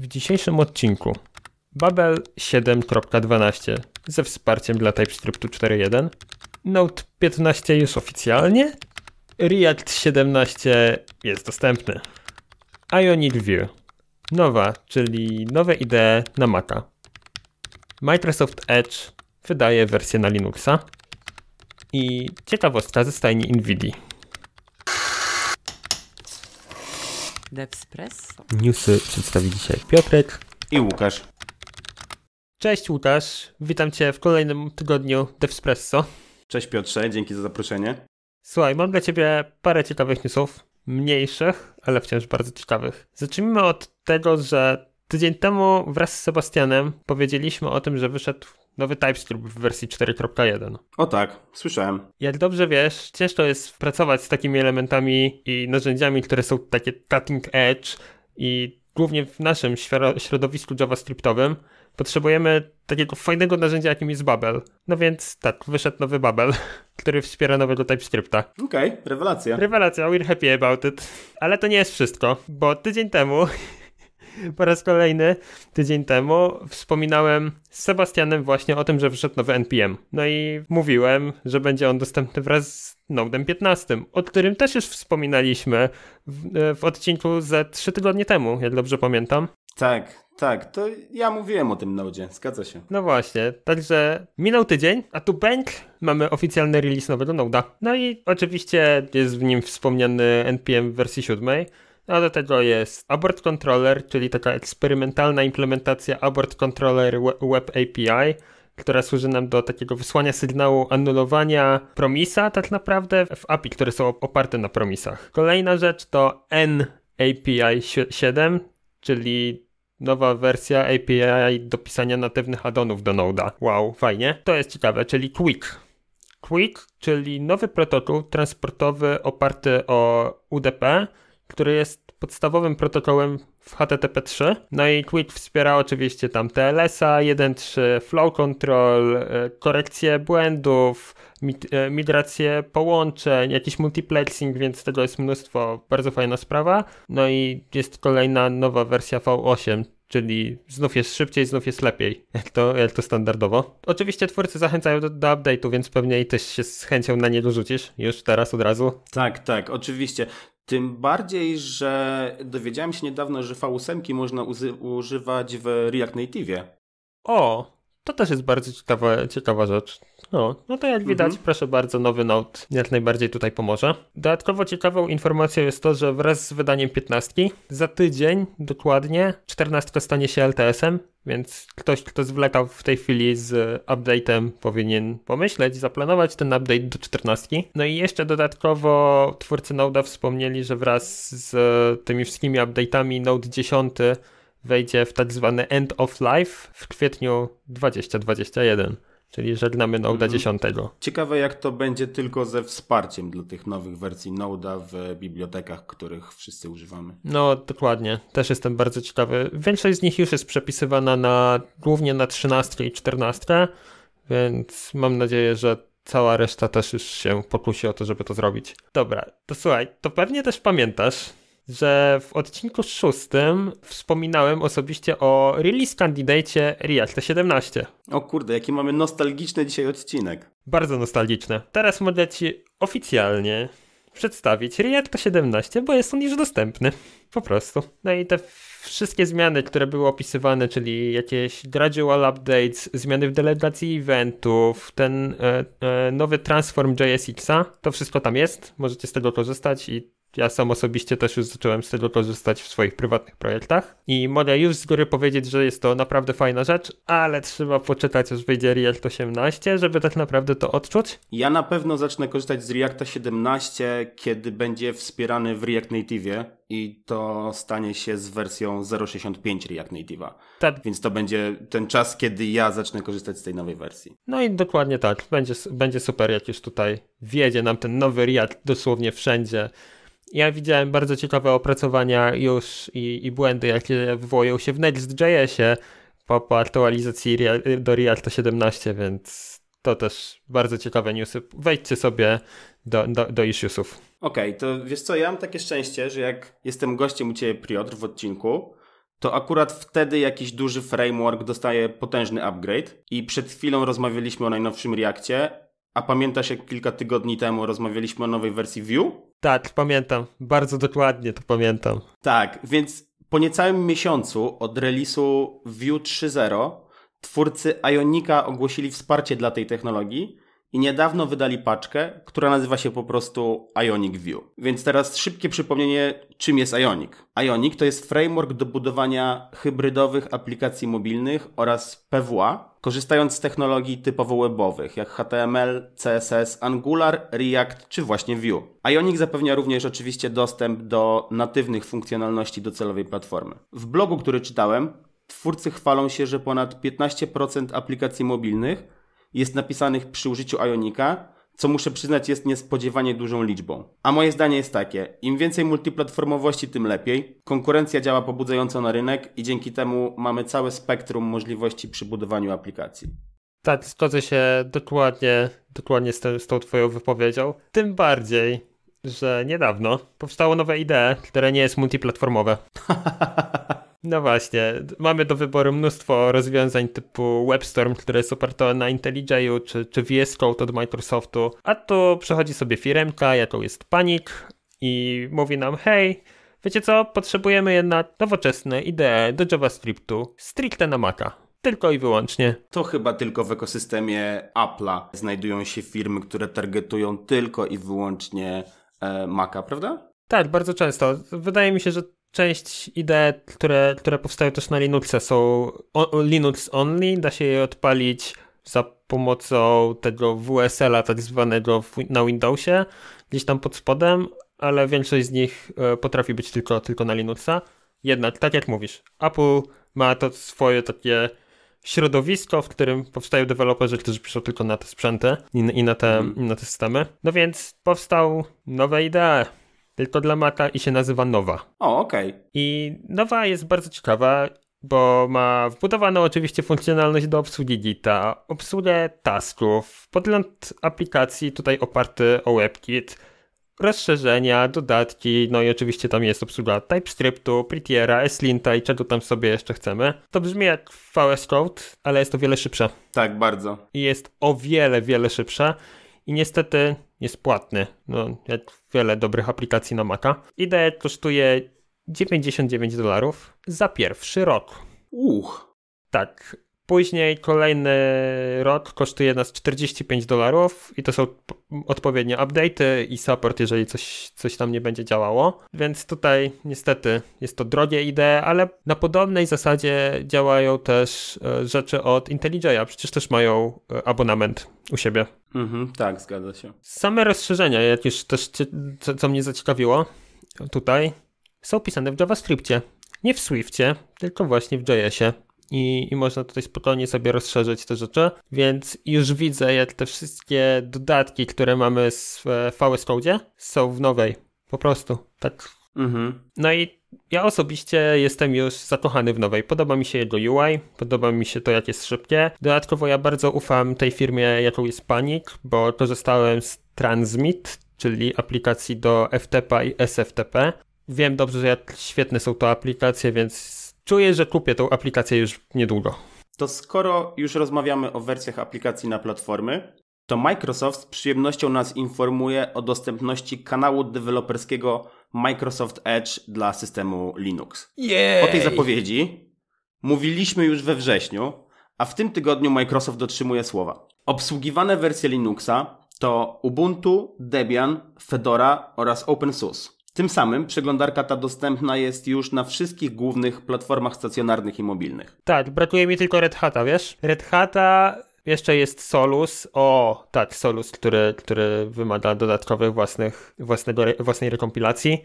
W dzisiejszym odcinku Babel 7.12 ze wsparciem dla TypeScriptu 4.1, Note 15 już oficjalnie, React 17 jest dostępny, Ionic View, nowa, czyli nowe idee na Maca, Microsoft Edge wydaje wersję na Linuxa i ciekawostka ze stajni NVIDII. Devspresso. Newsy przedstawi dzisiaj Piotrek i Łukasz. Cześć Łukasz, witam Cię w kolejnym tygodniu Devspresso. Cześć Piotrze, dzięki za zaproszenie. Słuchaj, mam dla Ciebie parę ciekawych newsów, mniejszych, ale wciąż bardzo ciekawych. Zacznijmy od tego, że tydzień temu wraz z Sebastianem powiedzieliśmy o tym, że wyszedł Nowy TypeScript w wersji 4.1. O tak, słyszałem. Jak dobrze wiesz, ciężko jest pracować z takimi elementami i narzędziami, które są takie cutting edge i głównie w naszym środowisku JavaScriptowym potrzebujemy takiego fajnego narzędzia, jakim jest Babel. No więc tak, wyszedł nowy Babel, który wspiera nowego TypeScripta. Okej, okay, rewelacja. Rewelacja, we're happy about it. Ale to nie jest wszystko, bo tydzień temu po raz kolejny tydzień temu wspominałem z Sebastianem właśnie o tym, że wyszedł nowy NPM. No i mówiłem, że będzie on dostępny wraz z Node 15, o którym też już wspominaliśmy w, w odcinku ze 3 tygodnie temu, jak dobrze pamiętam. Tak, tak, to ja mówiłem o tym Node'zie, zgadza się. No właśnie, także minął tydzień, a tu bank mamy oficjalny release nowego Node'a. No i oczywiście jest w nim wspomniany NPM w wersji 7, a do tego jest Abort Controller, czyli taka eksperymentalna implementacja Abort Controller Web API, która służy nam do takiego wysłania sygnału anulowania promisa tak naprawdę w API, które są oparte na promisach. Kolejna rzecz to N API 7, czyli nowa wersja API do pisania natywnych addonów do Node'a. Wow, fajnie. To jest ciekawe, czyli Quick. Quick, czyli nowy protokół transportowy oparty o UDP, który jest podstawowym protokołem w HTTP3. No i Quick wspiera oczywiście tam TLS-a, 1.3 flow control, e, korekcję błędów, e, migrację połączeń, jakiś multiplexing, więc tego jest mnóstwo. Bardzo fajna sprawa. No i jest kolejna nowa wersja V8, Czyli znów jest szybciej, znów jest lepiej, jak to, jak to standardowo. Oczywiście twórcy zachęcają do, do update'u, więc pewnie i też się z chęcią na nie dorzucisz już teraz od razu. Tak, tak, oczywiście. Tym bardziej, że dowiedziałem się niedawno, że V8 można używać w React Native. O, to też jest bardzo ciekawa, ciekawa rzecz. No, no to jak mhm. widać, mhm. proszę bardzo, nowy Note jak najbardziej tutaj pomoże. Dodatkowo ciekawą informacją jest to, że wraz z wydaniem 15 za tydzień dokładnie 14 stanie się LTS-em, więc ktoś, kto zwlekał w tej chwili z update'em, powinien pomyśleć, zaplanować ten update do 14. No i jeszcze dodatkowo twórcy Node'a wspomnieli, że wraz z tymi wszystkimi update'ami Node 10 wejdzie w tak zwany end of life w kwietniu 2021. Czyli żegnamy Noda 10. Mhm. Ciekawe jak to będzie tylko ze wsparciem dla tych nowych wersji Noda w bibliotekach, których wszyscy używamy. No dokładnie, też jestem bardzo ciekawy. Większość z nich już jest przepisywana na, głównie na 13 i 14, więc mam nadzieję, że cała reszta też już się pokusi o to, żeby to zrobić. Dobra, to słuchaj, to pewnie też pamiętasz, że w odcinku szóstym wspominałem osobiście o release candidate React 17. O kurde, jaki mamy nostalgiczny dzisiaj odcinek. Bardzo nostalgiczny. Teraz mogę Ci oficjalnie przedstawić React 17, bo jest on już dostępny. Po prostu. No i te wszystkie zmiany, które były opisywane, czyli jakieś gradual updates, zmiany w delegacji eventów, ten e, e, nowy transform JSX-a, to wszystko tam jest. Możecie z tego korzystać i ja sam osobiście też już zacząłem z tego korzystać w swoich prywatnych projektach i mogę już z góry powiedzieć, że jest to naprawdę fajna rzecz, ale trzeba poczekać aż wyjdzie React 18, żeby tak naprawdę to odczuć. Ja na pewno zacznę korzystać z Reacta 17, kiedy będzie wspierany w React Native'ie i to stanie się z wersją 0.65 React Native'a. Tak. Więc to będzie ten czas, kiedy ja zacznę korzystać z tej nowej wersji. No i dokładnie tak. Będzie, będzie super, jak już tutaj wjedzie nam ten nowy React dosłownie wszędzie ja widziałem bardzo ciekawe opracowania już i, i błędy, jakie wywołują się w Next.jsie po, po aktualizacji do Realto 17, więc to też bardzo ciekawe newsy. Wejdźcie sobie do, do, do issuesów. Okej, okay, to wiesz co, ja mam takie szczęście, że jak jestem gościem u Ciebie, Priotr, w odcinku, to akurat wtedy jakiś duży framework dostaje potężny upgrade i przed chwilą rozmawialiśmy o najnowszym Reakcie, a pamiętasz jak kilka tygodni temu rozmawialiśmy o nowej wersji Vue? Tak, pamiętam. Bardzo dokładnie to pamiętam. Tak, więc po niecałym miesiącu od releasu View 3.0 twórcy Ionika ogłosili wsparcie dla tej technologii i niedawno wydali paczkę, która nazywa się po prostu Ionic View. Więc teraz szybkie przypomnienie, czym jest Ionic. Ionic to jest framework do budowania hybrydowych aplikacji mobilnych oraz PWA, korzystając z technologii typowo webowych, jak HTML, CSS, Angular, React czy właśnie Vue. Ionic zapewnia również oczywiście dostęp do natywnych funkcjonalności docelowej platformy. W blogu, który czytałem, twórcy chwalą się, że ponad 15% aplikacji mobilnych jest napisanych przy użyciu Ionika, co muszę przyznać jest niespodziewanie dużą liczbą. A moje zdanie jest takie, im więcej multiplatformowości, tym lepiej. Konkurencja działa pobudzająco na rynek i dzięki temu mamy całe spektrum możliwości przy budowaniu aplikacji. Tak, zgodzę się dokładnie, dokładnie z, te, z tą twoją wypowiedzią. Tym bardziej, że niedawno powstało nowe idee, które nie jest multiplatformowe. No właśnie, mamy do wyboru mnóstwo rozwiązań typu WebStorm, które jest oparte na IntelliJ'u, czy, czy VS Code od Microsoftu, a tu przychodzi sobie firemka, jaką jest Panic i mówi nam, hej, wiecie co, potrzebujemy jednak nowoczesne idee do JavaScriptu, stricte na Maca tylko i wyłącznie. To chyba tylko w ekosystemie Apple'a znajdują się firmy, które targetują tylko i wyłącznie e, Maca, prawda? Tak, bardzo często. Wydaje mi się, że część idee, które, które powstają też na Linuxie są Linux only, da się je odpalić za pomocą tego WSL-a tak zwanego na Windowsie, gdzieś tam pod spodem, ale większość z nich e, potrafi być tylko, tylko na Linuxa. Jednak, tak jak mówisz, Apple ma to swoje takie środowisko, w którym powstają deweloperzy, którzy piszą tylko na te sprzęty i, i na, te, mm. na te systemy. No więc powstał nowe idee tylko dla Mata i się nazywa Nowa. O, okej. Okay. I Nowa jest bardzo ciekawa, bo ma wbudowaną oczywiście funkcjonalność do obsługi Gita, obsługę tasków, podgląd aplikacji tutaj oparty o WebKit, rozszerzenia, dodatki, no i oczywiście tam jest obsługa TypeScriptu, Prettiera, Slinta i czego tam sobie jeszcze chcemy. To brzmi jak VS Code, ale jest o wiele szybsze. Tak, bardzo. I jest o wiele, wiele szybsze i niestety jest płatny, no, jak wiele dobrych aplikacji na Maca. IDE kosztuje 99 dolarów za pierwszy rok. Uch. Tak, Później kolejny rok kosztuje nas 45 dolarów i to są odpowiednie update'y i support, jeżeli coś, coś tam nie będzie działało. Więc tutaj niestety jest to drogie idee, ale na podobnej zasadzie działają też e, rzeczy od IntelliJ'a, przecież też mają e, abonament u siebie. Mhm, tak, zgadza się. Same rozszerzenia, jakieś też co, co mnie zaciekawiło tutaj, są pisane w JavaScriptie. Nie w Swiftie, tylko właśnie w JSie i, i można tutaj spokojnie sobie rozszerzyć te rzeczy, więc już widzę, jak te wszystkie dodatki, które mamy z VS Code są w nowej, po prostu, tak. Mhm. No i ja osobiście jestem już zakochany w nowej. Podoba mi się jego UI, podoba mi się to, jak jest szybkie. Dodatkowo ja bardzo ufam tej firmie, jaką jest Panik, bo korzystałem z Transmit, czyli aplikacji do FTP i SFTP. Wiem dobrze, że jak świetne są to aplikacje, więc czuję, że kupię tą aplikację już niedługo. To skoro już rozmawiamy o wersjach aplikacji na platformy, to Microsoft z przyjemnością nas informuje o dostępności kanału deweloperskiego Microsoft Edge dla systemu Linux. Jej! O tej zapowiedzi mówiliśmy już we wrześniu, a w tym tygodniu Microsoft dotrzymuje słowa. Obsługiwane wersje Linuxa to Ubuntu, Debian, Fedora oraz OpenSUSE. Tym samym przeglądarka ta dostępna jest już na wszystkich głównych platformach stacjonarnych i mobilnych. Tak, brakuje mi tylko Red Hata, wiesz? Red Hata jeszcze jest Solus. O, tak, Solus, który, który wymaga dodatkowych własnych, własnego, własnej rekompilacji.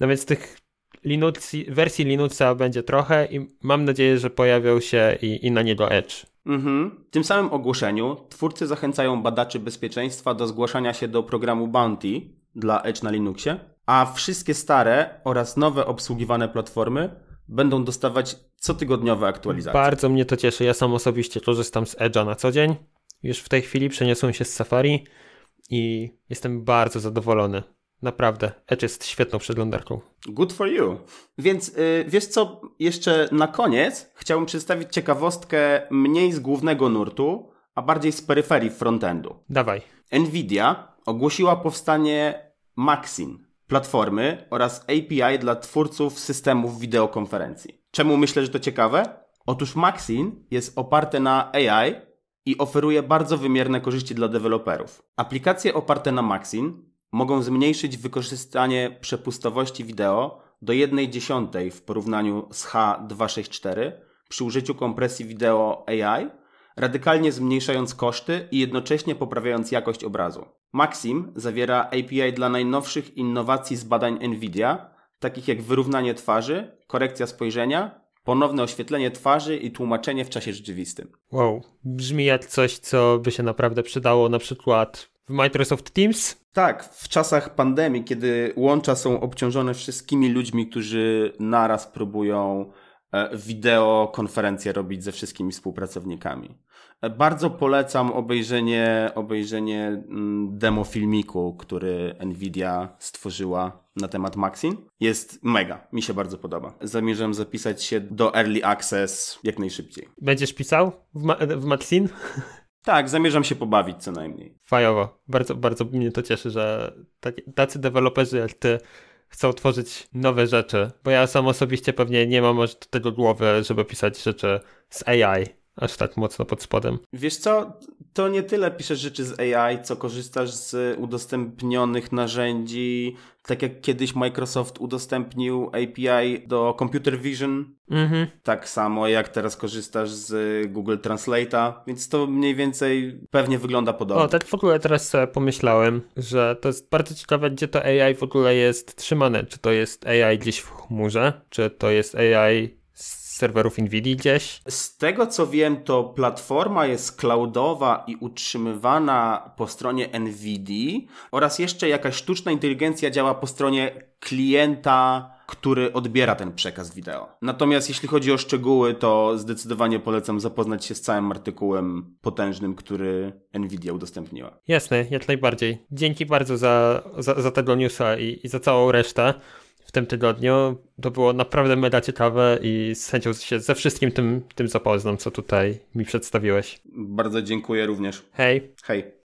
No więc tych Linux, wersji Linuxa będzie trochę i mam nadzieję, że pojawią się i, i na niego Edge. Mhm. W tym samym ogłoszeniu twórcy zachęcają badaczy bezpieczeństwa do zgłaszania się do programu Bounty dla Edge na Linuxie, a wszystkie stare oraz nowe obsługiwane platformy będą dostawać cotygodniowe aktualizacje. Bardzo mnie to cieszy. Ja sam osobiście korzystam z Edge'a na co dzień. Już w tej chwili przeniosłem się z Safari i jestem bardzo zadowolony. Naprawdę, Edge jest świetną przeglądarką. Good for you. Więc yy, wiesz co, jeszcze na koniec chciałbym przedstawić ciekawostkę mniej z głównego nurtu, a bardziej z peryferii frontendu. Dawaj. Nvidia ogłosiła powstanie Maxin, platformy oraz API dla twórców systemów wideokonferencji. Czemu myślę, że to ciekawe? Otóż Maxin jest oparte na AI i oferuje bardzo wymierne korzyści dla deweloperów. Aplikacje oparte na Maxin mogą zmniejszyć wykorzystanie przepustowości wideo do 1 dziesiątej w porównaniu z H264 przy użyciu kompresji wideo AI radykalnie zmniejszając koszty i jednocześnie poprawiając jakość obrazu. Maxim zawiera API dla najnowszych innowacji z badań NVIDIA, takich jak wyrównanie twarzy, korekcja spojrzenia, ponowne oświetlenie twarzy i tłumaczenie w czasie rzeczywistym. Wow, brzmi jak coś, co by się naprawdę przydało na przykład w Microsoft Teams? Tak, w czasach pandemii, kiedy łącza są obciążone wszystkimi ludźmi, którzy naraz próbują E, wideokonferencję robić ze wszystkimi współpracownikami. E, bardzo polecam obejrzenie, obejrzenie mm, demo filmiku, który Nvidia stworzyła na temat Maxin. Jest mega, mi się bardzo podoba. Zamierzam zapisać się do Early Access jak najszybciej. Będziesz pisał w, ma w Maxin? Tak, zamierzam się pobawić co najmniej. Fajowo. Bardzo, bardzo mnie to cieszy, że tacy deweloperzy jak ty chcą tworzyć nowe rzeczy, bo ja sam osobiście pewnie nie mam aż do tego głowy, żeby pisać rzeczy z AI aż tak mocno pod spodem. Wiesz co, to nie tyle piszesz rzeczy z AI, co korzystasz z udostępnionych narzędzi, tak jak kiedyś Microsoft udostępnił API do Computer Vision, mhm. tak samo jak teraz korzystasz z Google Translate'a, więc to mniej więcej pewnie wygląda podobnie. O, tak w ogóle teraz sobie pomyślałem, że to jest bardzo ciekawe, gdzie to AI w ogóle jest trzymane. Czy to jest AI gdzieś w chmurze, czy to jest AI serwerów Nvidia gdzieś? Z tego co wiem, to platforma jest cloudowa i utrzymywana po stronie Nvidia oraz jeszcze jakaś sztuczna inteligencja działa po stronie klienta który odbiera ten przekaz wideo. Natomiast jeśli chodzi o szczegóły, to zdecydowanie polecam zapoznać się z całym artykułem potężnym, który Nvidia udostępniła. Jasne, jak najbardziej. Dzięki bardzo za, za, za tego newsa i, i za całą resztę w tym tygodniu. To było naprawdę mega ciekawe i z chęcią się ze wszystkim tym, tym zapoznam, co tutaj mi przedstawiłeś. Bardzo dziękuję również. Hej. Hej.